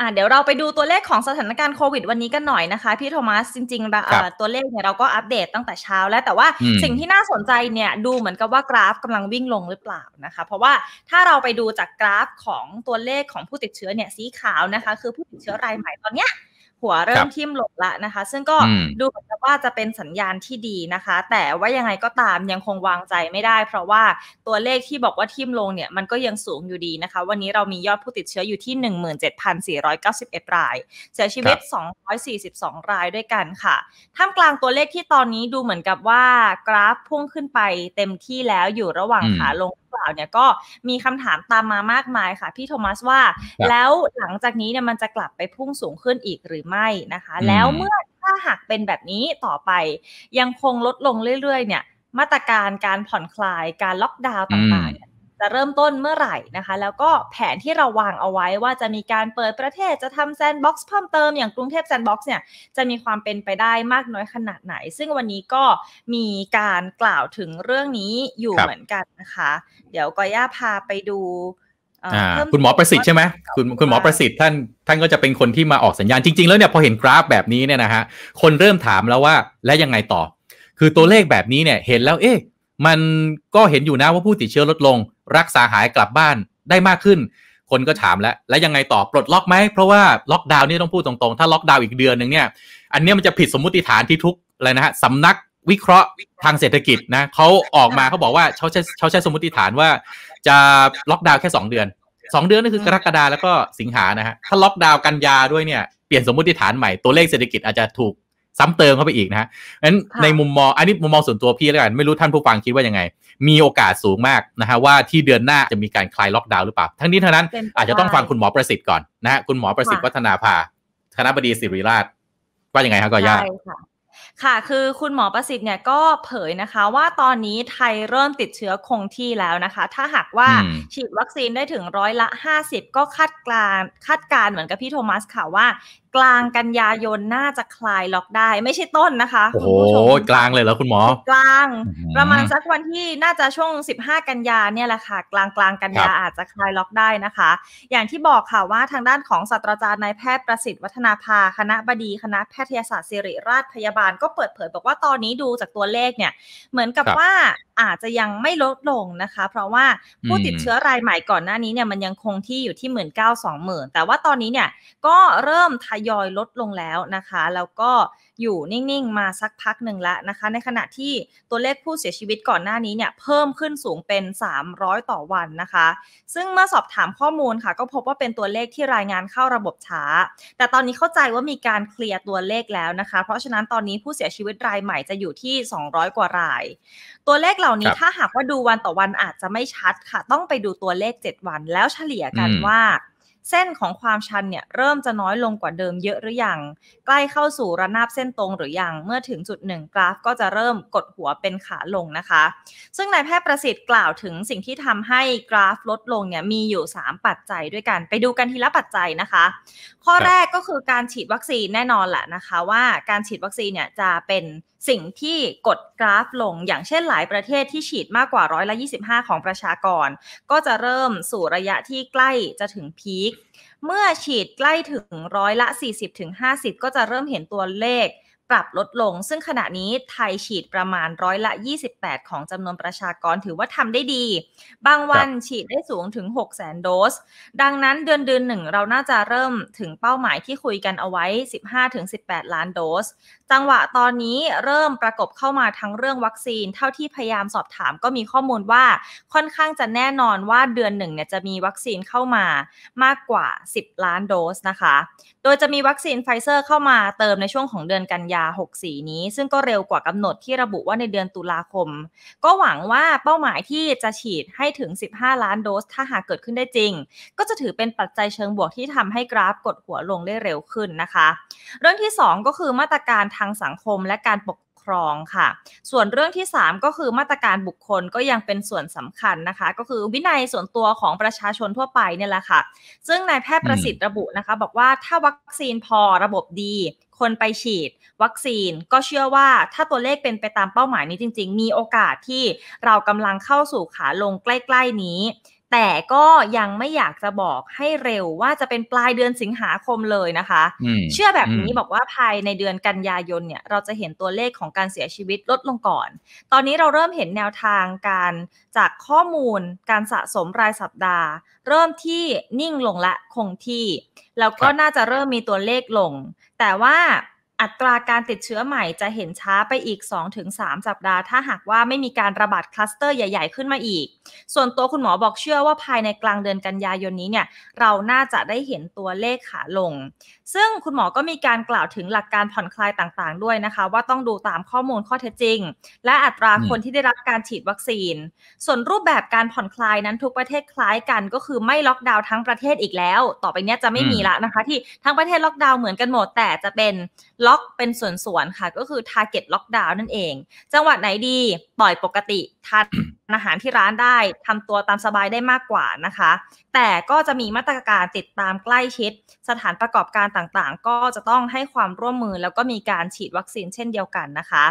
อ่าเดี๋ยวเราไปดูตัวเลขของสถานการณ์โควิด วันนี้กันหน่อยนะคะ พี่โทมัสจริงๆ ตัวเลขเนี่ยเราก็อัปเดตตั้งแต่เช้าแล้วแต่ว่าสิ่งที่น่าสนใจเนี่ยดูเหมือนกับว่ากราฟกำลังวิ่งลงหรือเปล่านะคะ เพราะว่าถ้าเราไปดูจากกราฟของตัวเลขของผู้ติดเชื้อเนี่ยสีขาวนะคะคือผู้ติดเชื้อรายใหม่ตอนเนี้ยหัวเริ่มทิ่มลงละนะคะ ซึ่งก็ดูเหมือนว่าจะเป็นสัญญาณที่ดีนะคะ แต่ว่ายังไงก็ตามยังคงวางใจไม่ได้เพราะว่าตัวเลขที่บอกว่าทิ่มลงเนี่ย มันก็ยังสูงอยู่ดีนะคะ วันนี้เรามียอดผู้ติดเชื้ออยู่ที่ 17,491 ราย เสียชีวิต 242 รายด้วยกันค่ะ ท่ามกลางตัวเลขที่ตอนนี้ดูเหมือนกับว่ากราฟพุ่งขึ้นไปเต็มที่แล้วอยู่ระหว่างขาลงล่าเนี่ยก็มีคำถามตามมามากมายค่ะพี่โทมัสว่า แล้วหลังจากนี้เนี่ยมันจะกลับไปพุ่งสูงขึ้นอีกหรือไม่นะคะ แล้วเมื่อถ้าหากเป็นแบบนี้ต่อไป ยังคงลดลงเรื่อยๆเนี่ย มาตรการการผ่อนคลาย การล็อกดาวน์ต่างๆจะเริ่มต้นเมื่อไหร่นะคะ แล้วก็แผนที่เราวางเอาไว้ว่าจะมีการเปิดประเทศจะทำแซนด์บ็อกซ์เพิ่มเติมอย่างกรุงเทพแซนด์บ็อกซ์เนี่ยจะมีความเป็นไปได้มากน้อยขนาดไหน ซึ่งวันนี้ก็มีการกล่าวถึงเรื่องนี้อยู่เหมือนกันนะคะ เดี๋ยวก็ย่าพาไปดู คุณหมอประสิทธิ์ใช่ไหมคุณคุณหมอประสิทธิ์ท่านท่านก็จะเป็นคนที่มาออกสัญญาณ จริงๆ แล้วเนี่ยพอเห็นกราฟแบบนี้เนี่ยนะฮะคนเริ่มถามแล้วว่าและยังไงต่อ คือตัวเลขแบบนี้เนี่ยเห็นแล้วเอ๊ะมันก็เห็นอยู่นะว่าผู้ติดเชื้อลดลง รักษาหายกลับบ้านได้มากขึ้นคนก็ถามแล้ว แล้วยังไงต่อ ปลดล็อกไหมเพราะว่า ล็อกดาวน์นี่ต้องพูดตรงๆ ถ้าล็อกดาวน์อีกเดือนหนึ่งเนี่ยอันนี้มันจะผิดสมมติฐานที่ทุกอะไรนะฮะสำนักวิเคราะห์ทางเศรษฐกิจนะเขาออกมาเขาบอกว่าเขาใช้เขาใช้สมมติฐานว่าจะล็อกดาวน์แค่ 2 เดือน 2 เดือนนั่นคือกรกฎาแล้วก็สิงหานะฮะถ้าล็อกดาวน์กันยาด้วยเนี่ยเปลี่ยนสมมติฐานใหม่ตัวเลขเศรษฐกิจอาจจะถูกซ้ำเติมเข้าไปอีกนะฮะนั้นในมุมมอง อันนี้มุมมองส่วนตัวพี่แล้วกัน ไม่รู้ท่านผู้ฟังคิดว่ายังไง มีโอกาสสูงมากนะฮะว่าที่เดือนหน้า จะมีการคลายล็อกดาวน์หรือเปล่า ทั้งนี้ทั้งนั้นอาจจะต้องฟังคุณหมอประสิทธิ์ก่อนนะฮะคุณหมอประสิทธิ์วัฒนาภา คณะบดีศิริราชว่ายังไงครับ ก็ยากค่ะ คือคุณหมอประสิทธิ์เนี่ยก็เผยนะคะ ว่าตอนนี้ไทยเริ่มติดเชื้อคงที่แล้วนะคะ ถ้าหากว่าฉีดวัคซีนได้ถึงร้อยละ50ก็คาดการคาดการเหมือนกับพี่โทมัสค่ะว่ากลางกันยายนน่าจะคลายล็อกได้ไม่ใช่ต้นนะคะ โอ้โหกลางเลยเหรอคุณหมอกลางประมาณสักวันที่น่าจะช่วง 15 กันยาเนี่ยแหละค่ะกลางกลางกันยาอาจจะคลายล็อกได้นะคะ อย่างที่บอกค่ะว่าทางด้านของศาสตราจารย์นายแพทย์ประสิทธิ์วัฒนาภาคณะบดีคณะแพทยศาสตร์ศิริราชพยาบาลก็เปิดเผยบอกว่าตอนนี้ดูจากตัวเลขเนี่ยเหมือนกับว่าอาจจะยังไม่ลดลงนะคะ เพราะว่าผู้ติดเชื้อรายใหม่ก่อนหน้านี้เนี่ยมันยังคงที่อยู่ที่หมื่นเก้าสองหมื่นแต่ว่าตอนนี้เนี่ยก็เริ่มทยยอยลดลงแล้วนะคะ แล้วก็อยู่นิ่งๆ มาสักพักหนึ่งละนะคะ ในขณะที่ตัวเลขผู้เสียชีวิตก่อนหน้านี้เนี่ย เพิ่มขึ้นสูงเป็น 300 ต่อวันนะคะ ซึ่งเมื่อสอบถามข้อมูลค่ะ ก็พบว่าเป็นตัวเลขที่รายงานเข้าระบบช้า แต่ตอนนี้เข้าใจว่ามีการเคลียร์ตัวเลขแล้วนะคะ เพราะฉะนั้นตอนนี้ผู้เสียชีวิตรายใหม่จะอยู่ที่ 200 กว่ารายตัวเลขเหล่านี้ถ้าหากว่าดูวันต่อวันอาจจะไม่ชัดค่ะ ต้องไปดูตัวเลข 7 วัน แล้วเฉลี่ยกันว่าเส้นของความชันเนี่ยเริ่มจะน้อยลงกว่าเดิมเยอะหรืออยังใกล้เข้าสู่ระนาบเส้นตรงหรืออยังเมื่อถึงจุดหนึ่งกราฟก็จะเริ่มกดหัวเป็นขาลงนะคะ ซึ่งนายแพทย์ประสิทธิ์กล่าวถึงสิ่งที่ทำให้กราฟลดลงเนี่ยมีอยู่ 3 ปัจจัยด้วยกัน ไปดูกันทีละปัจจัยนะคะ ข้อแรกก็คือการฉีดวัคซีนแน่นอนแหละนะคะ ว่าการฉีดวัคซีนเนี่ยจะเป็นสิ่งที่กดกราฟลงอย่างเช่นหลายประเทศที่ฉีดมากกว่าร้อยละ 25 ของประชากร ก็จะเริ่มสู่ระยะที่ใกล้จะถึงพีคเมื่อฉีดใกล้ถึงร้อยละ 40-50 ก็จะเริ่มเห็นตัวเลขปรับลดลงซึ่งขณะนี้ไทยฉีดประมาณร้อยละ 28 ของจำนวนประชากร ถือว่าทำได้ดี บางวันฉีดได้สูงถึง6 0 0 0 0โดส ดังนั้นเดือนเดือนหนึ่งเราน่าจะเริ่มถึงเป้าหมายที่คุยกันเอาไว้ 15-18 ล้านโดส จังหวะตอนนี้เริ่มประกบเข้ามาทั้งเรื่องวัคซีนเท่าที่พยายามสอบถามก็มีข้อมูลว่าค่อนข้างจะแน่นอนว่าเดือนหนึ่งเนี่ยจะมีวัคซีนเข้ามามากกว่า 10 ล้านโดสนะคะ โดยจะมีวัคซีนไฟเซอร์เข้ามาเติมในช่วงของเดือนกันยาา64นี้ซึ่งก็เร็วกว่ากำหนดที่ระบุว่าในเดือนตุลาคม ก็หวังว่าเป้าหมายที่จะฉีดให้ถึง 15 ล้านโดส ถ้าหากเกิดขึ้นได้จริง ก็จะถือเป็นปัจจัยเชิงบวกที่ทำให้กราฟกดหัวลงได้เร็วขึ้นนะคะเรื่องที่ 2 ก็คือมาตรการทางสังคมและการปกรองค่ะส่วนเรื่องที่ 3 ก็คือมาตรการบุคคลก็ยังเป็นส่วนสำคัญนะคะ ก็คือวินัยส่วนตัวของประชาชนทั่วไปเนี่ยแหละค่ะ ซึ่งนายแพทย์ประสิทธิ์ระบุนะคะ บอกว่าถ้าวัคซีนพอระบบดี คนไปฉีด วัคซีนก็เชื่อว่าถ้าตัวเลขเป็นไปตามเป้าหมายนี้จริงๆ มีโอกาสที่เรากำลังเข้าสู่ขาลงใกล้ๆ นี้แต่ก็ยังไม่อยากจะบอกให้เร็วว่าจะเป็นปลายเดือนสิงหาคมเลยนะคะ เชื่อแบบนี้บอกว่าภายในเดือนกันยายนเนี่ย เราจะเห็นตัวเลขของการเสียชีวิตลดลงก่อน ตอนนี้เราเริ่มเห็นแนวทางการจากข้อมูล การสะสมรายสัปดาห์ เริ่มที่นิ่งลงและคงที่ แล้วก็น่าจะเริ่มมีตัวเลขลง แต่ว่าอัตราการติดเชื้อใหม่จะเห็นช้าไปอีก 2-3 สัปดาห์ ถ้าหากว่าไม่มีการระบาดคลัสเตอร์ใหญ่ ๆขึ้นมาอีก ส่วนตัวคุณหมอบอกเชื่อว่าภายในกลางเดือนกันยายนนี้เนี่ย เราน่าจะได้เห็นตัวเลขขาลงซึ่งคุณหมอก็มีการกล่าวถึงหลักการผ่อนคลายต่างๆด้วยนะคะ ว่าต้องดูตามข้อมูลข้อเท็จจริง และอัตราคนที่ได้รับการฉีดวัคซีน ส่วนรูปแบบการผ่อนคลายนั้นทุกประเทศคล้ายกัน ก็คือไม่ล็อกดาวน์ทั้งประเทศอีกแล้ว ต่อไปนี้จะไม่มีละนะคะที่ทั้งประเทศล็อกดาวน์เหมือนกันหมด แต่จะเป็นล็อกเป็นส่วนๆค่ะก็คือ target ล็อกดาวน์นั่นเองจังหวัดไหนดีปล่อยปกติทัดอาหารที่ร้านได้ทำตัวตามสบายได้มากกว่านะคะ แต่ก็จะมีมาตรการติดตามใกล้ชิด สถานประกอบการต่างๆ ก็จะต้องให้ความร่วมมือแล้วก็มีการฉีดวัคซีนเช่นเดียวกันนะคะ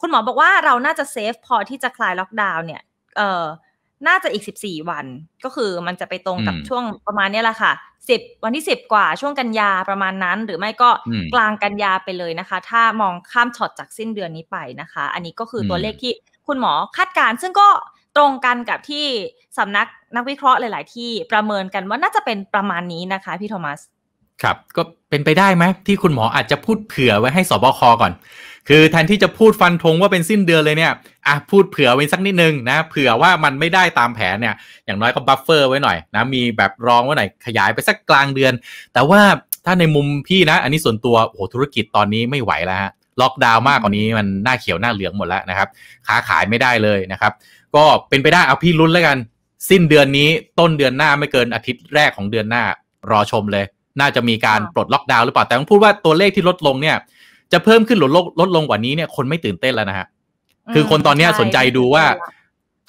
คุณหมอบอกว่าเราน่าจะเซฟพอที่จะคลายล็อกดาวน์เนี่ยเออน่าจะอีก 14 วันก็คือมันจะไปตรงกับช่วงประมาณนี้แหละค่ะ 10 วันที่ 10 กว่าช่วงกันยาประมาณนั้น หรือไม่ก็กลางกันยาไปเลยนะคะ ถ้ามองข้ามช็อตจากสิ้นเดือนนี้ไปนะคะ อันนี้ก็คือตัวเลขที่คุณหมอคาดการณ์ซึ่งก็ตรงกันกับที่สำนักนักวิเคราะห์หลายๆ ที่ประเมินกันว่าน่าจะเป็นประมาณนี้นะคะพี่โทมัสครับก็เป็นไปได้ไหมที่คุณหมออาจจะพูดเผื่อไว้ให้สบคก่อน คือแทนที่จะพูดฟันธงว่าเป็นสิ้นเดือนเลยเนี่ยอ่ะพูดเผื่อไว้สักนิดนึงนะ เผื่อว่ามันไม่ได้ตามแผนเนี่ยอย่างน้อยก็บัฟเฟอร์ไว้หน่อย นะมีแบบรองไว้หน่อยขยายไปสักกลางเดือน แต่ว่าถ้าในมุมพี่นะ อันนี้ส่วนตัวโอ้ธุรกิจตอนนี้ไม่ไหวแล้วฮะล็อกดาวน์มากกว่านี้มันหน้าเขียวหน้าเหลืองหมดแล้วนะครับ ค้าขายไม่ได้เลยนะครับ ก็เป็นไปได้เอาพี่ลุ้นแล้วกัน สิ้นเดือนนี้ต้นเดือนหน้าไม่เกินอาทิตย์แรกของเดือนหน้ารอชมเลย น่าจะมีการปลดล็อกดาวน์หรือเปล่า แต่ต้องพูดว่าตัวเลขที่ลดลงเนี่ยจะเพิ่มขึ้นหรือลดลดลงกว่านี้เนี่ยคนไม่ตื่นเต้นแล้วนะฮะ คือคนตอนนี้สนใจดูว่า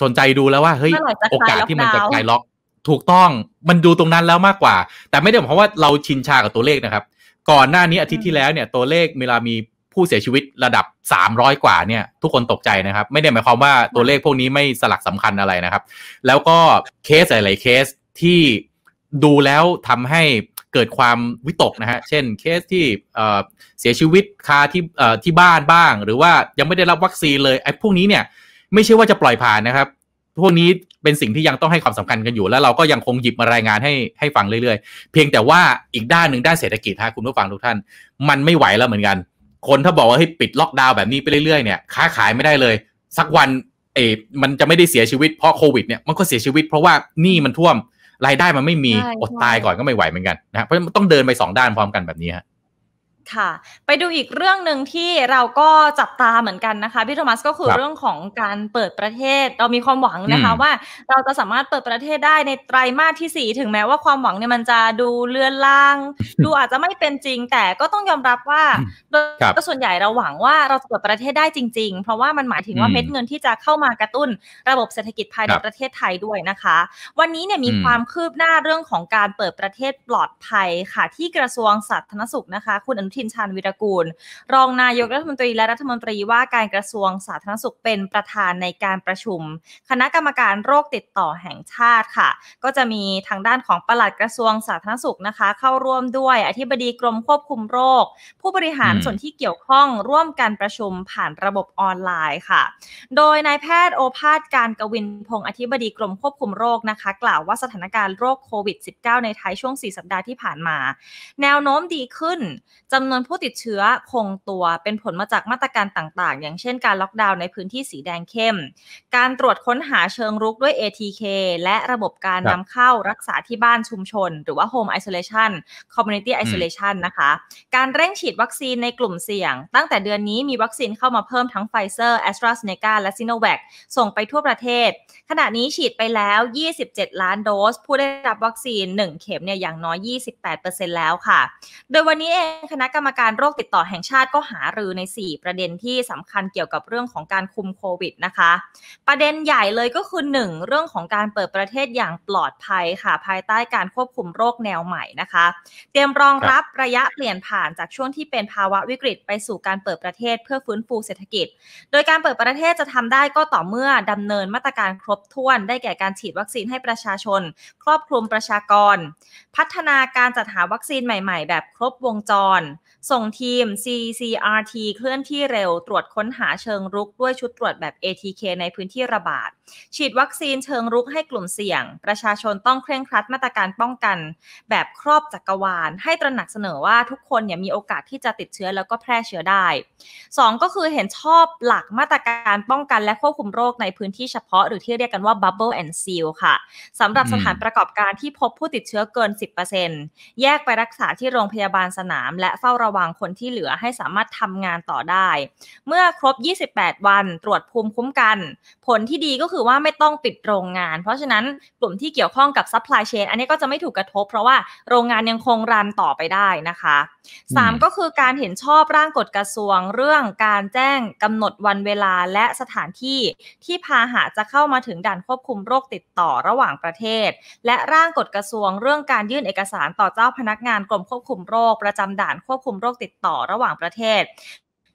สนใจดูแล้วว่าเฮ้ยโอกาสที่มันจะคลายล็อก ถูกต้องมันดูตรงนั้นแล้วมากกว่า แต่ไม่ได้หมายความว่าเราชินชากับตัวเลขนะครับ ก่อนหน้านี้อาทิตย์ที่แล้วเนี่ย ตัวเลขเวลามีผู้เสียชีวิตระดับ 300 กว่าเนี่ยทุกคนตกใจนะครับ ไม่ได้หมายความว่าตัวเลขพวกนี้ไม่สลักสำคัญอะไรนะครับ แล้วก็เคสหลายๆเคสที่ดูแล้วทำให้เกิดความวิตกนะฮะเช่นเคสที่เสียชีวิตคาที่ที่บ้านบ้าง หรือว่ายังไม่ได้รับวัคซีนเลยไอ้พวกนี้เนี่ยไม่ใช่ว่าจะปล่อยผ่านนะครับพวกนี้เป็นสิ่งที่ยังต้องให้ความสำคัญกันอยู่ แล้วเราก็ยังคงหยิบมารายงานให้ให้ฟังเรื่อยๆเพียงแต่ว่าอีกด้านหนึ่งด้านเศรษฐกิจฮะคุณผู้ฟังทุกท่าน มันไม่ไหวแล้วเหมือนกันคนถ้าบอกว่าให้ปิดล็อกดาวน์แบบนี้ไปเรื่อยๆเนี่ยค้าขายไม่ได้เลยสักวันเอมันจะไม่ได้เสียชีวิตเพราะโควิดเนี่ย มันก็เสียชีวิตเพราะว่านี่มันท่วมรายได้มันไม่มีอดตายก่อนก็ไม่ไหวเหมือนกันนะเพราะต้องเดินไปสองด้านพร้อมกันแบบนี้ฮะค่ะ ไปดูอีกเรื่องหนึ่งที่เราก็จับตาเหมือนกันนะคะ พี่โทมัสก็คือเรื่องของการเปิดประเทศเรามีความหวังนะคะว่าเราจะสามารถเปิดประเทศได้ในไตรมาสที่ 4 ถึงแม้ว่าความหวังเนี่ยมันจะดูเลือนลาง ดูอาจจะไม่เป็นจริงแต่ก็ต้องยอมรับว่าโดยส่วนใหญ่เราหวังว่าเราจะเปิดประเทศได้จริงๆ เพราะว่ามันหมายถึงว่าเม็ดเงินที่จะเข้ามากระตุ้น ระบบเศรษฐกิจภายในประเทศไทยด้วยนะคะ วันนี้เนี่ยมีความคืบหน้าเรื่องของการเปิดประเทศปลอดภัยค่ะที่กระทรวงสาธารณสุขนะคะคุณอนุทินชาญวิรกูลรองนายกรัฐมนตรีและรัฐมนตรีว่าการกระทรวงสาธารณสุขเป็นประธานในการประชุม คณะกรรมการโรคติดต่อแห่งชาติค่ะ ก็จะมีทางด้านของปลัดกระทรวงสาธารณสุขนะคะ เข้าร่วมด้วยอธิบดีกรมควบคุมโรค ผู้บริหารส่วนที่เกี่ยวข้อง ร่วมการประชุมผ่านระบบออนไลน์ค่ะ โดยนายแพทย์โอภาสการกวินพงศ์อธิบดีกรมควบคุมโรคนะคะ กล่าวว่าสถานการณ์โรคโควิด -19 ในไทยช่วง 4 สัปดาห์ที่ผ่านมา แนวโน้มดีขึ้นจำำนวนผู้ติดเชื้อคงตัวเป็นผลมาจากมาตรการต่าง ๆ อย่างเช่นการล็อกดาวน์ในพื้นที่สีแดงเข้ม การตรวจค้นหาเชิงรุกด้วย ATK และระบบการนำเข้ารักษาที่บ้านชุมชน หรือว่า Home Isolation Community Isolation นะคะ การเร่งฉีดวัคซีนในกลุ่มเสี่ยง ตั้งแต่เดือนนี้มีวัคซีนเข้ามาเพิ่มทั้งไฟเซอร์ a s t r a z เซ e c a และ s i n o v a c ส่งไปทั่วประเทศ ขณะนี้ฉีดไปแล้ว 27 ล้านโดสผู้ได้รับวัคซีน 1 เข็มเนี่ยอย่างน้อย 28%แล้วค่ะ โดยวันนี้เองคณะกรรมการโรคติดต่อแห่งชาติก็หารือใน 4 ประเด็นที่สำคัญเกี่ยวกับเรื่องของการคุมโควิดนะคะ ประเด็นใหญ่เลยก็คือ1เรื่องของการเปิดประเทศอย่างปลอดภัยค่ะภายใต้การควบคุมโรคแนวใหม่นะคะ เตรียมรองรับระยะเปลี่ยนผ่านจากช่วงที่เป็นภาวะวิกฤต ไปสู่การเปิดประเทศเพื่อฟื้นฟูเศรษฐกิจ โดยการเปิดประเทศจะทำได้ก็ต่อเมื่อดำเนินมาตรการครบถ้วนได้แก่การฉีดวัคซีนให้ประชาชน ครอบคลุมประชากร พัฒนาการจัดหาวัคซีนใหม่ๆ แบบครบวงจรส่งทีม CCRT เคลื่อนที่เร็ว ตรวจค้นหาเชิงรุกด้วยชุดตรวจแบบ ATK ในพื้นที่ระบาดฉีดวัคซีนเชิงรุกให้กลุ่มเสี่ยง ประชาชนต้องเคร่งครัดมาตรการป้องกัน แบบครอบจักกรวาล ให้ตระหนักเสนอว่าทุกคนเนี่ยมีโอกาสที่จะติดเชื้อแล้วก็แพร่เชื้อได้ 2 ก็คือเห็นชอบหลักมาตรการป้องกันและควบคุมโรคในพื้นที่เฉพาะหรือที่เรียกกันว่า bubble and seal ค่ะสำหรับสถานประกอบการที่พบผู้ติดเชื้อเกิน 10%แยกไปรักษาที่โรงพยาบาลสนาม และเฝ้าระวังคนที่เหลือให้สามารถทำงานต่อได้ เมื่อครบ 28 วันตรวจภูมิคุ้มกัน ผลที่ดีก็คือือว่าไม่ต้องปิดโรงงาน เพราะฉะนั้นกลุ่มที่เกี่ยวข้องกับซัพพลายเชนอันนี้ก็จะไม่ถูกกระทบเพราะว่าโรงงานยังคงรันต่อไปได้นะคะ3ก็คือการเห็นชอบร่างกฎกระทรวง เรื่องการแจ้งกำหนดวันเวลา และสถานที่ที่พาหะจะเข้ามาถึงด่านควบคุมโรคติดต่อระหว่างประเทศ และร่างกฎกระทรวง เรื่องการยื่นเอกสารต่อเจ้าพนักงานกรมควบคุมโรคประจำด่านควบคุมโรคติดต่อระหว่างประเทศ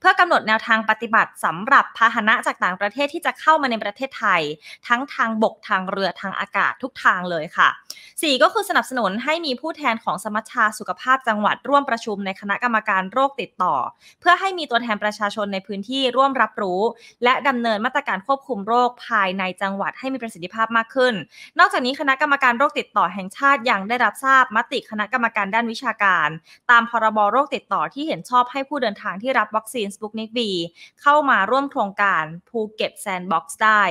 เพื่อกำหนดแนวทางปฏิบัติ สำหรับพาหนะจากต่างประเทศที่จะเข้ามาในประเทศไทย ทั้งทางบกทางเรือทางอากาศทุกทางเลยค่ะ4ก็คือสนับสนุนให้มีผู้แทนของสมัชชาสุขภาพจังหวัดร่วมประชุมในคณะกรรมการโรคติดต่อ เพื่อให้มีตัวแทนประชาชนในพื้นที่ร่วมรับรู้และดำเนินมาตรการควบคุมโรคภายในจังหวัดให้มีประสิทธิภาพมากขึ้น นอกจากนี้คณะกรรมการโรคติดต่อแห่งชาติยังได้รับทราบมติคณะกรรมการด้านวิชาการ ตามพรบโรคติดต่อที่เห็นชอบให้ผู้เดินทางที่รับวัคซีน i n n s b o o k n i c k เข้ามาร่วมโครงการภูเก็ตแซนด์บ็อกซ์ได้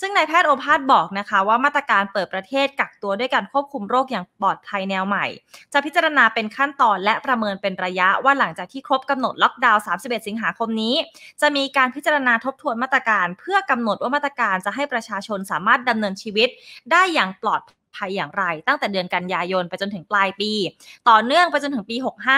ซึ่งนายแพทย์โอภาสบอกนะคะว่ามาตรการเปิดประเทศกักตัวด้วยการควบคุมโรคอย่างปลอดภัยแนวใหม่ จะพิจารณาเป็นขั้นตอนและประเมินเป็นระยะ ว่าหลังจากที่ครบกำหนดล็อกดาวน์ 31 สิงหาคมนี้ จะมีการพิจารณาทบทวนมาตรการเพื่อกำหนดว่ามาตรการจะให้ประชาชนสามารถดำเนินชีวิต ได้อย่างปลอดภัยอย่างไรตั้งแต่เดือนกันยายนไปจนถึงปลายปี ต่อเนื่องไปจนถึงปี 65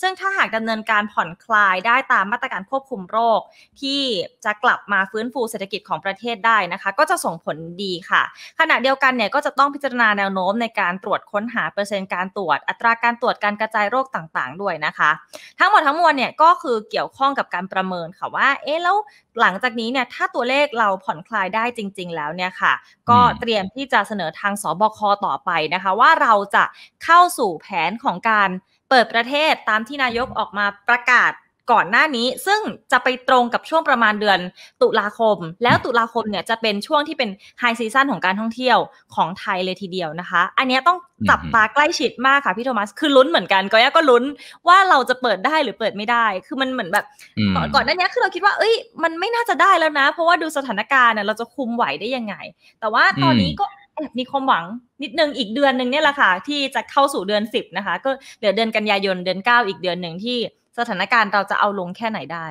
ซึ่งถ้าหากดำเนินการผ่อนคลายได้ตามมาตรการควบคุมโรค ที่จะกลับมาฟื้นฟูเศรษฐกิจของประเทศได้นะคะ ก็จะส่งผลดีค่ะ ขณะเดียวกันเนี่ยก็จะต้องพิจารณาแนวโน้มในการตรวจค้นหาเปอร์เซ็นต์การตรวจอัตราการตรวจการกระจายโรคต่างๆ ด้วยนะคะ ทั้งหมดทั้งมวลเนี่ยก็คือเกี่ยวข้องกับการประเมินค่ะว่าเอ๊ะแล้วหลังจากนี้เนี่ยถ้าตัวเลขเราผ่อนคลายได้จริง ๆ แล้วเนี่ยค่ะ ก็เตรียมที่จะเสนอทางสบคต่อไปนะคะว่าเราจะเข้าสู่แผนของการเปิดประเทศตามที่นายกออกมาประกาศก่อนหน้านี้ ซึ่งจะไปตรงกับช่วงประมาณเดือนตุลาคม แล้วตุลาคมเนี่ยจะเป็นช่วงที่เป็นไฮซีซั่นของการท่องเที่ยวของไทยเลยทีเดียวนะคะ อันนี้ต้องจับตาใกล้ชิดมากค่ะพี่โทมัส คือลุ้นเหมือนกัน ก็ยก็ลุ้นว่าเราจะเปิดได้หรือเปิดไม่ได้คือมันเหมือนแบบก่อนก่อนหน้านี้คือเราคิดว่าเอ้ยมันไม่น่าจะได้แล้วนะ เพราะว่าดูสถานการณ์เราจะคุมไหวได้ยังไง แต่ว่าตอนนี้ก็มีความหวังนิดนึงอีกเดือนหนึ่งเนี่ยแหละค่ะ ที่จะเข้าสู่เดือนสิบนะคะ ก็เหลือเดือนกันยายนเดือนเก้าอีกเดือนหนึ่งที่สถานการณ์เราจะเอาลงแค่ไหนได้